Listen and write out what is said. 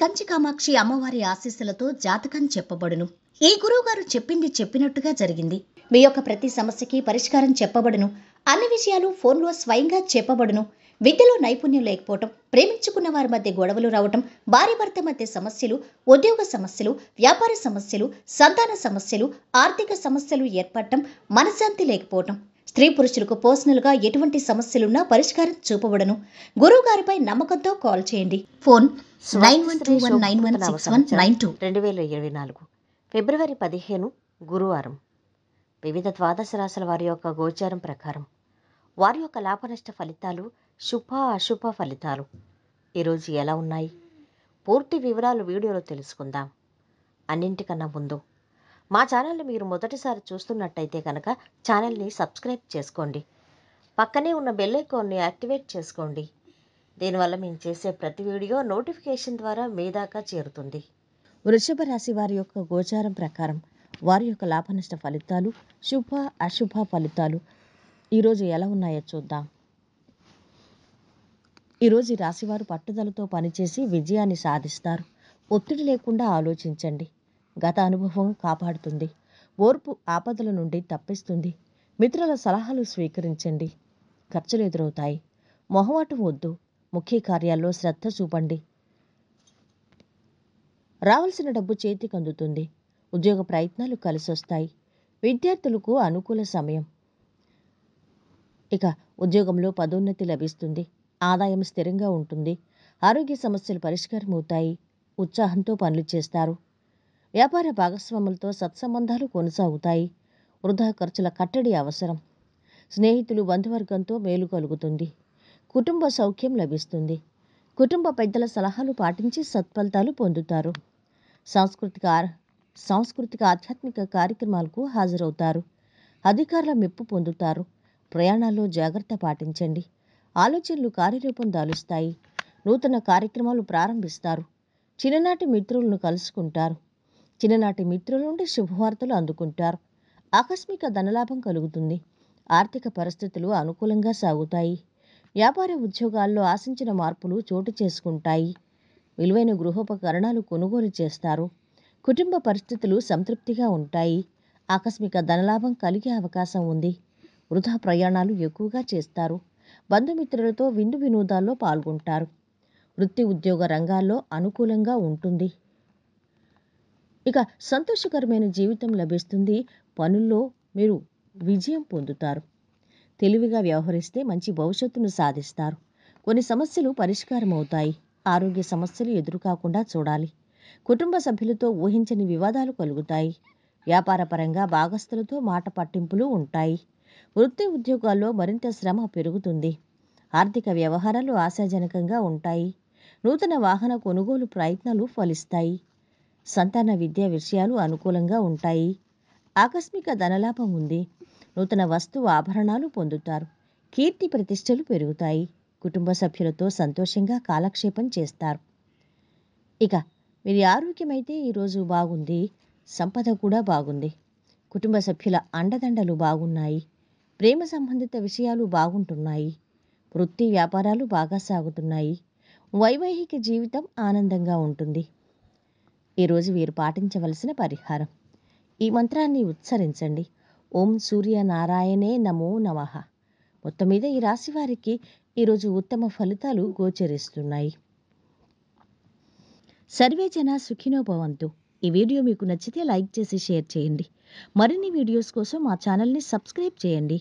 కంచి కామాక్షి అమ్మవారి ఆశీస్సులతో జాతకం చెప్పబడును ఈ గురువుగారు చెప్పింది చెప్పినట్టుగా జరిగింది మీ యొక్క ప్రతి సమస్యకి పరిష్కారం చెప్పబడును అన్ని విషయాలు ఫోన్లో స్వయంగా చెప్పబడును విద్యలో నైపుణ్యం లేకపోవటం ప్రేమించుకున్న వారి మధ్య గొడవలు రావటం భార్య భర్త మధ్య సమస్యలు ఉద్యోగ సమస్యలు వ్యాపార సమస్యలు సంతాన సమస్యలు ఆర్థిక సమస్యలు ఏర్పడటం మనశ్శాంతి లేకపోవటం స్త్రీ పురుషులకు పర్సనల్గా ఎటువంటి సమస్యలున్నా పరిష్కారం చూపబడను గురువు గారిపై నమ్మకంతో కాల్ చేయండి phone nine one nine one nine two రెండు వేల ఇరవై నాలుగు ఫిబ్రవరి పదిహేను గురువారం వివిధ ద్వాదశ రాశుల వారి యొక్క గోచారం ప్రకారం వారి యొక్క లాభనష్ట ఫలితాలు శుభ అశుభ ఫలితాలు ఈరోజు ఎలా ఉన్నాయి పూర్తి వివరాలు వీడియోలో తెలుసుకుందాం అన్నింటికన్నా ముందు మా ఛానల్ని మీరు మొదటిసారి చూస్తున్నట్టయితే కనుక ఛానల్ని సబ్స్క్రైబ్ చేసుకోండి పక్కనే ఉన్న బెల్ ఐకాన్ని యాక్టివేట్ చేసుకోండి దీనివల్ల మేము చేసే ప్రతి వీడియో నోటిఫికేషన్ ద్వారా మీ దాకా చేరుతుంది వృషభ రాశి వారి యొక్క గోచారం ప్రకారం వారి యొక్క లాభనష్ట ఫలితాలు శుభ అశుభ ఫలితాలు ఈరోజు ఎలా ఉన్నాయో చూద్దాం ఈరోజు రాశివారు పట్టుదలతో పనిచేసి విజయాన్ని సాధిస్తారు ఒత్తిడి లేకుండా ఆలోచించండి గత అనుభవం కాపాడుతుంది ఓర్పు ఆపదల నుండి తప్పిస్తుంది మిత్రుల సలహాలు స్వీకరించండి ఖర్చులు ఎదురవుతాయి మొహవాటు వద్దు ముఖ్య కార్యాల్లో శ్రద్ధ చూపండి రావాల్సిన డబ్బు చేతికి అందుతుంది ఉద్యోగ ప్రయత్నాలు కలిసొస్తాయి విద్యార్థులకు అనుకూల సమయం ఇక ఉద్యోగంలో పదోన్నతి లభిస్తుంది ఆదాయం స్థిరంగా ఉంటుంది ఆరోగ్య సమస్యలు పరిష్కారమవుతాయి ఉత్సాహంతో పనులు చేస్తారు వ్యాపార భాగస్వాములతో సత్సంబంధాలు కొనసాగుతాయి వృధా ఖర్చుల కట్టడి అవసరం స్నేహితులు బంధువర్గంతో మేలు కలుగుతుంది కుటుంబ సౌఖ్యం లభిస్తుంది కుటుంబ పెద్దల సలహాలు పాటించి సత్ఫలితాలు పొందుతారు సాంస్కృతిక సాంస్కృతిక ఆధ్యాత్మిక కార్యక్రమాలకు హాజరవుతారు అధికారుల మెప్పు పొందుతారు ప్రయాణాల్లో జాగ్రత్త పాటించండి ఆలోచనలు కార్యరూపం దాలుస్తాయి నూతన కార్యక్రమాలు ప్రారంభిస్తారు చిన్ననాటి మిత్రులను కలుసుకుంటారు చిన్ననాటి మిత్రుల నుండి శుభవార్తలు అందుకుంటారు ఆకస్మిక ధనలాభం కలుగుతుంది ఆర్థిక పరిస్థితులు అనుకూలంగా సాగుతాయి వ్యాపార ఉద్యోగాల్లో ఆశించిన మార్పులు చోటు చేసుకుంటాయి విలువైన గృహోపకరణాలు కొనుగోలు చేస్తారు కుటుంబ పరిస్థితులు సంతృప్తిగా ఉంటాయి ఆకస్మిక ధనలాభం కలిగే అవకాశం ఉంది వృధా ప్రయాణాలు ఎక్కువగా చేస్తారు బంధుమిత్రులతో విందు వినోదాల్లో పాల్గొంటారు వృత్తి ఉద్యోగ రంగాల్లో అనుకూలంగా ఉంటుంది ఇక సంతోషకరమైన జీవితం లభిస్తుంది పనుల్లో మీరు విజయం పొందుతారు తెలివిగా వ్యవహరిస్తే మంచి భవిష్యత్తును సాధిస్తారు కొన్ని సమస్యలు పరిష్కారం అవుతాయి ఆరోగ్య సమస్యలు ఎదురుకాకుండా చూడాలి కుటుంబ సభ్యులతో ఊహించని వివాదాలు కలుగుతాయి వ్యాపారపరంగా భాగస్థులతో మాట పట్టింపులు ఉంటాయి వృత్తి ఉద్యోగాల్లో మరింత శ్రమ పెరుగుతుంది ఆర్థిక వ్యవహారాలు ఆశాజనకంగా ఉంటాయి నూతన వాహన కొనుగోలు ప్రయత్నాలు ఫలిస్తాయి సంతాన విద్య విషయాలు అనుకూలంగా ఉంటాయి ఆకస్మిక ధనలాభం ఉంది నూతన వస్తు ఆభరణాలు పొందుతారు కీర్తి ప్రతిష్టలు పెరుగుతాయి కుటుంబ సభ్యులతో సంతోషంగా కాలక్షేపం చేస్తారు ఇక మీరు ఆరోగ్యమైతే ఈరోజు బాగుంది సంపద కూడా బాగుంది కుటుంబ సభ్యుల అండదండలు బాగున్నాయి ప్రేమ సంబంధిత విషయాలు బాగుంటున్నాయి వృత్తి వ్యాపారాలు బాగా సాగుతున్నాయి వైవాహిక జీవితం ఆనందంగా ఉంటుంది ఈరోజు వీరు పాటించవలసిన పరిహారం ఈ మంత్రాన్ని ఉచ్చరించండి ఓం సూర్యనారాయణే నమో నమ మొత్తం మీద ఈ రాశి వారికి ఈరోజు ఉత్తమ ఫలితాలు గోచరిస్తున్నాయి సర్వే జన సుఖినోభవంతు ఈ వీడియో మీకు నచ్చితే లైక్ చేసి షేర్ చేయండి మరిన్ని వీడియోస్ కోసం మా ఛానల్ని సబ్స్క్రైబ్ చేయండి